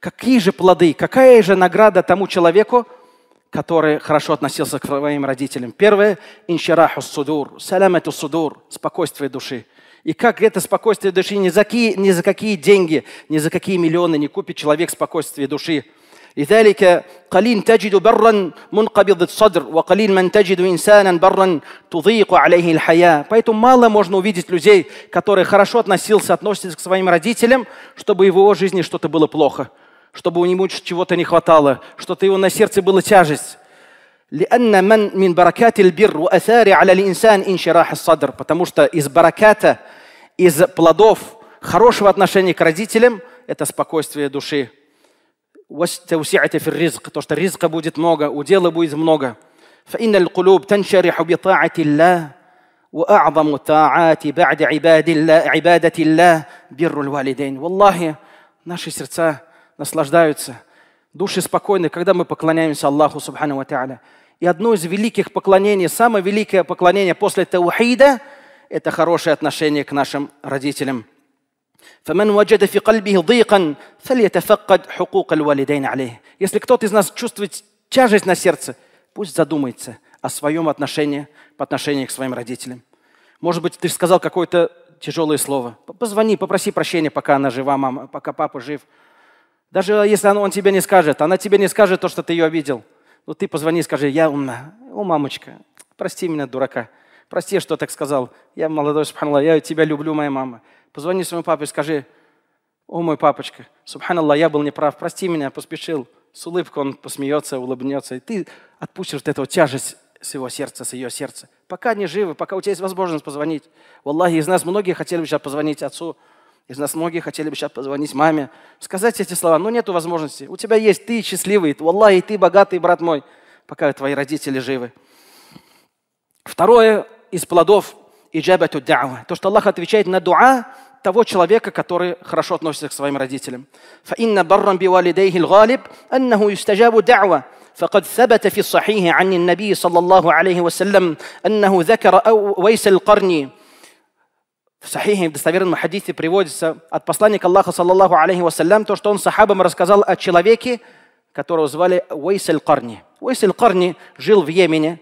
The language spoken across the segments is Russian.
какие же плоды, какая же награда тому человеку, который хорошо относился к своим родителям. Первое – иншарахус судур, саламату судур, спокойствие души. И как это спокойствие души ни за, какие, ни за какие деньги, ни за какие миллионы не купит человек спокойствие души. لذلك قليل تجد برا منقبض الصدر وقليل من تجد انسانا برا تضيق عليه الحياة. Поэтому мало можно увидеть людей, которые хорошо относился, относятся к своим родителям, чтобы в его жизни что-то было плохо чтобы у него чего-то не хватало, что-то его на сердце было тяжесть. لأن من من بركات البر وأثار على الإنسان انشراح الصدر потому что из бараката, из плодов хорошего отношения к родителям это спокойствие души. То, что ризка будет много, удела будет много. فإن القلوب تنشرح بطاعة الله وأعظم الطاعات بعد عباد الله عبادة الله بر الوالدين والله наши сердца наслаждаются. Души спокойны, когда мы поклоняемся Аллаху Субхану Ва Та'аля. И одно из великих поклонений, самое великое поклонение после таухида – это хорошее отношение к нашим родителям. Если кто-то из нас чувствует тяжесть на сердце, пусть задумается о своем отношении по отношению к своим родителям. Может быть, ты сказал какое-то тяжелое слово. Позвони, попроси прощения, пока она жива, мама, пока папа жив – даже если он тебе не скажет, она тебе не скажет то, что ты ее обидел. Ну ты позвони и скажи, я умна. О, мамочка, прости меня, дурака. Прости, что так сказал. Я молодой, субханаллах, я тебя люблю, моя мама. Позвони своему папе и скажи, о, мой папочка, субханаллах, я был неправ, прости меня, поспешил. С улыбкой он посмеется, улыбнется. И ты отпустишь вот эту тяжесть с его сердца, с ее сердца. Пока они живы, пока у тебя есть возможность позвонить. В Аллахе из нас многие хотели бы сейчас позвонить отцу, из нас многие хотели бы сейчас позвонить маме, сказать эти слова, но нету возможности. У тебя есть, ты счастливый, Аллах, и ты богатый, брат мой, пока твои родители живы. Второе из плодов иджабату дауа. То, что Аллах отвечает на дуа того человека, который хорошо относится к своим родителям. فَإِنَّ بَرًّا بِوَالِدَيْهِ الْغَالِبْ أَنَّهُ يُسْتَجَابُ دَعْوَةً فقد ثبت في الصحيح عن النبي صلى الله عليه وسلم أنه ذكر أويس القرني в сахихе, в достоверном хадисе приводится от посланника Аллаха, саллаллаху алейхи вассалям, то, что он сахабам рассказал о человеке, которого звали Уэйсель Карни. Уэйсель Карни жил в Йемене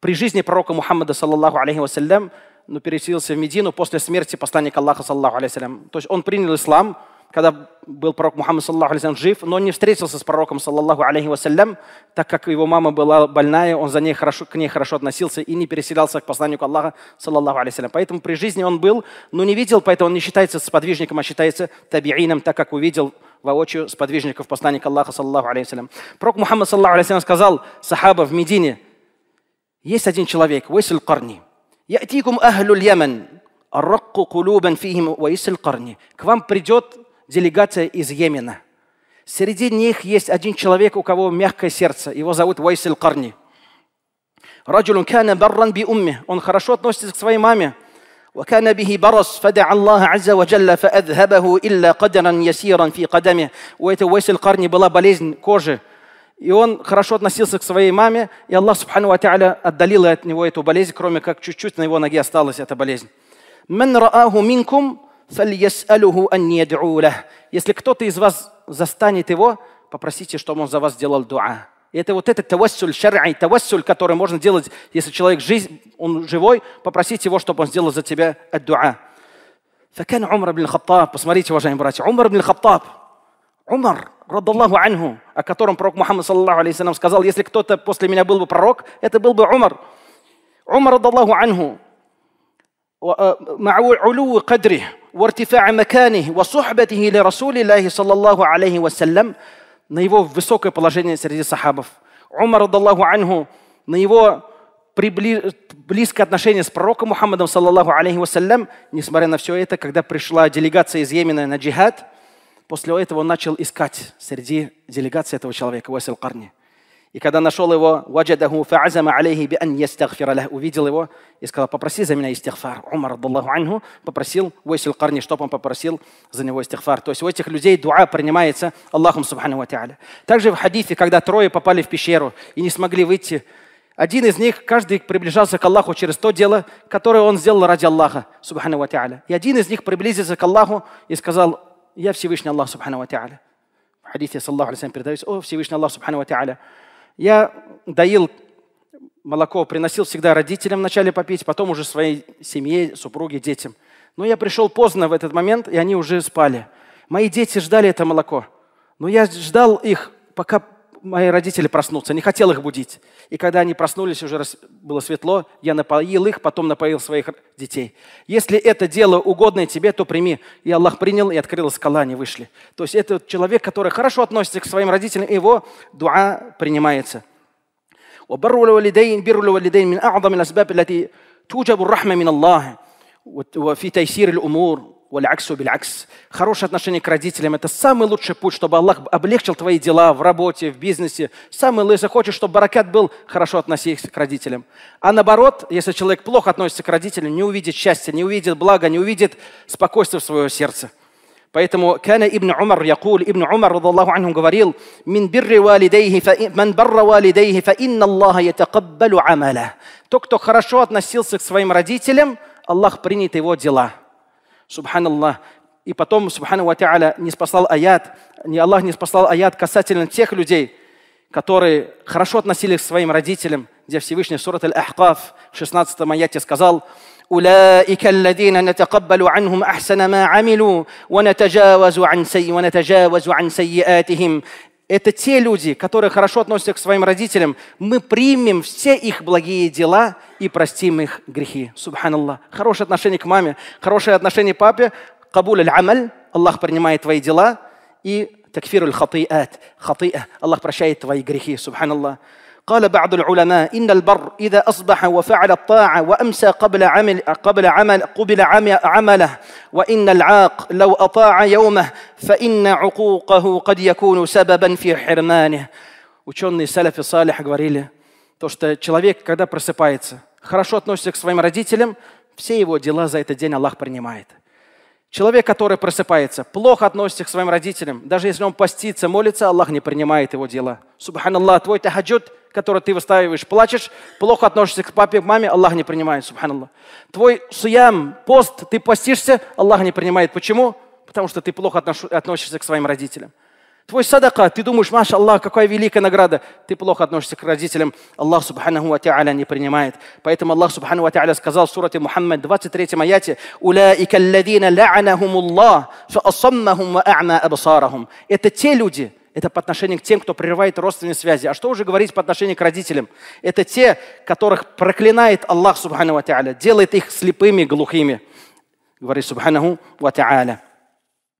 при жизни пророка Мухаммада, саллаллаху алейхи вассалям, но переселился в Медину после смерти посланника Аллаха, саллаллаху алейхи вассалям. То есть он принял ислам, когда был пророк Мухаммад, саллаху алейхи жив, но он не встретился с пророком, саллаху алейхи вассалям, так как его мама была больная, он за ней хорошо, к ней хорошо относился и не переселялся к посланнику Аллаха, саллаху алейхи вассалям. Поэтому при жизни он был, но не видел, поэтому он не считается сподвижником, а считается табиином, так как увидел воочию сподвижников посланника Аллаха, саллаху алейхи вассалям. Пророк Мухаммад, саллаху алейхи сказал сахаба в Медине, есть один человек, Уэсиль Карни, «Ятикум ахлюль Ямен, арракку кулубан фихим Уэсиль Карни». К вам придет делегация из Йемена. Среди них есть один человек, у кого мягкое сердце. Его зовут Вайсель Карни. он хорошо относится к своей маме وكان به برص فدعا الله عز وجل فأذهبه إلا قدرا يسيرا في قدمه у этого Уэйсель Карни была болезнь кожи и он хорошо относился к своей маме и Аллах Субхану Ва Тааля отдалил от него эту болезнь кроме как чуть-чуть на его ноге осталась эта болезнь من رآه منكم если кто-то из вас застанет его, попросите, чтобы он за вас сделал дуа. И это вот этот тавассуль шар'ай, тавассуль, который можно делать, если человек жизнь, он живой, попросить его, чтобы он сделал за тебя дуа. فكان عمر بن الخطاب посмотрите, уважаемые братья, Умар бин Хаттаб, Умар, радаллаху анху, о котором пророк Мухаммад саллаху сказал, если кто-то после меня был бы пророк, это был бы Умар. Умар, радаллаху анху, مع علو قدره وارتفاع مكانه وصحبته لرسول الله صلى الله عليه وسلم на его высокое положение среди сахабов. Умар, радаллаху анху, на его прибли... близкое отношение с пророком Мухаммадом, саллаллаху алейхи вассалям, несмотря на все это, когда пришла делегация из Йемена на джихад, после этого он начал искать среди делегации этого человека, Уасил Карни. И когда нашел его, увидел его и сказал, попроси за меня истихфар. Умар, Аллаху анху, попросил Уэйсил Карни, чтобы он попросил за него истихфар. То есть у этих людей дуа принимается Аллахом Субхану Ва Также в хадифе, когда трое попали в пещеру и не смогли выйти, один из них, каждый приближался к Аллаху через то дело, которое он сделал ради Аллаха, Субхану Ва И один из них приблизился к Аллаху и сказал, я Всевышний Аллах, Субхану Ва В хадифе, саллаху передается, о, Всевышний Аллах, Субхану Ва я доил молоко, приносил всегда родителям вначале попить, потом уже своей семье, супруге, детям. Но я пришел поздно в этот момент, и они уже спали. Мои дети ждали это молоко. Но я ждал их, пока мои родители проснутся, не хотел их будить. И когда они проснулись, уже было светло, я напоил их, потом напоил своих детей. Если это дело угодное тебе, то прими. И Аллах принял, и открылась скала, они вышли. То есть это человек, который хорошо относится к своим родителям, его дуа принимается. Валяксу билякс. Хорошее отношение к родителям – это самый лучший путь, чтобы Аллах облегчил твои дела в работе, в бизнесе. Самый, если хочешь, чтобы баракат был, хорошо относись к родителям. А наоборот, если человек плохо относится к родителям, не увидит счастья, не увидит блага, не увидит спокойствия в своем сердце. Поэтому Кана Ибн Умар Якул, Ибн Умар, Аллаху анху, говорил, «Мин бирри валидейхи, фа, ман барра валидейхи, фа инна Аллаха ятакаббалю амаля». Тот, кто хорошо относился к своим родителям, Аллах принят его дела. Субханаллах. И потом, Субхану Ва не спасал аят, не Аллах не спасал аят касательно тех людей, которые хорошо относились к своим родителям, где Всевышний Сурат Аль-Ахкаф в 16 аяте сказал, أولئك الذين نتقبل عنهم أحسن ما عملوا ونتجاوز عن سي ونتجاوز عن سيئاتهم это те люди, которые хорошо относятся к своим родителям, мы примем все их благие дела и простим их грехи. Субханаллах. Хорошее отношение к маме, хорошее отношение к папе. Кабуль аль-амаль. Аллах принимает твои дела и такфируль хатиат. Хатиа. Аллах прощает твои грехи. Субханаллах. قال بعض العلماء إن البر إذا أصبح وفعل الطاعة وأمسى قبل عمل قبل عمل قبل عمله وإن العاق لو أطاع يومه فإن عقوقه قد يكون سببا في حرمانه. ученые سلف صالح говорили то человек когда просыпается хорошо относится к своим родителям все его дела за этот день Аллах принимает. Человек, который просыпается, плохо относится к своим родителям, даже если он постится, молится, Аллах не принимает его дела. Субханаллах, твой тахаджуд, который ты выстаиваешь, плачешь, плохо относишься к папе, к маме, Аллах не принимает, субханаллах. Твой суям, пост, ты постишься, Аллах не принимает. Почему? Потому что ты плохо относишься к своим родителям. Твой садака, ты думаешь, маша Аллах, какая великая награда. Ты плохо относишься к родителям. Аллах Субханаху Ва Та'аля не принимает. Поэтому Аллах Субханаху Ва Та'аля сказал в сурате Мухаммад 23 аяте «Уляика алладина ла'анахумуллах, фаасаммахум ва а'на абсарахум». Это те люди, это по отношению к тем, кто прерывает родственные связи. А что уже говорить по отношению к родителям? Это те, которых проклинает Аллах Субхану Ва Та'аля, делает их слепыми, глухими. Говорит Субханаху Ва Та'аля.